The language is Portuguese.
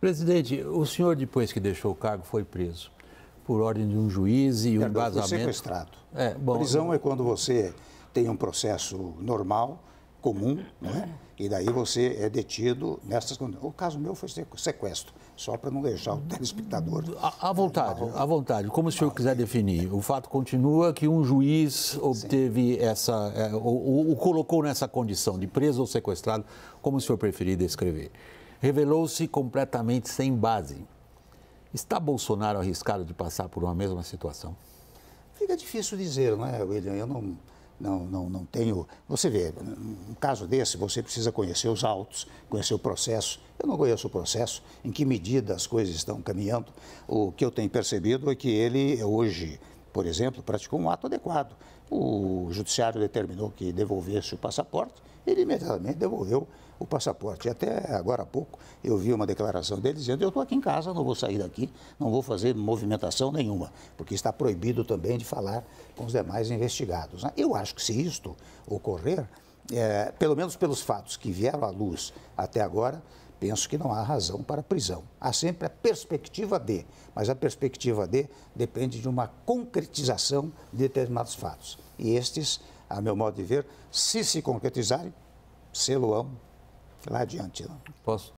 Presidente, o senhor, depois que deixou o cargo, foi preso por ordem de um juiz e um vazamento. Foi sequestrado. É, bom, Prisão é quando você tem um processo normal, comum, né? e daí você é detido nessas condições. O caso meu foi sequestro, só para não deixar o telespectador. À vontade, à vontade, como o senhor quiser definir. O fato continua que um juiz obteve Sim. essa. É, o, o colocou nessa condição de preso ou sequestrado, como o senhor preferir descrever revelou-se completamente sem base. Está Bolsonaro arriscado de passar por uma mesma situação? Fica difícil dizer, não é, William? Eu não, não, não, não tenho. Você vê, um caso desse, você precisa conhecer os autos, conhecer o processo. Eu não conheço o processo, em que medida as coisas estão caminhando. O que eu tenho percebido é que ele hoje por exemplo, praticou um ato adequado. O judiciário determinou que devolvesse o passaporte, ele imediatamente devolveu o passaporte. E até agora há pouco eu vi uma declaração dele dizendo: Eu estou aqui em casa, não vou sair daqui, não vou fazer movimentação nenhuma, porque está proibido também de falar com os demais investigados. Né? Eu acho que se isto ocorrer, é, pelo menos pelos fatos que vieram à luz até agora, penso que não há razão para prisão. Há sempre a perspectiva de, mas a perspectiva de depende de uma concretização de determinados fatos. E estes, a meu modo de ver, se se concretizarem, seloão lá adiante. Posso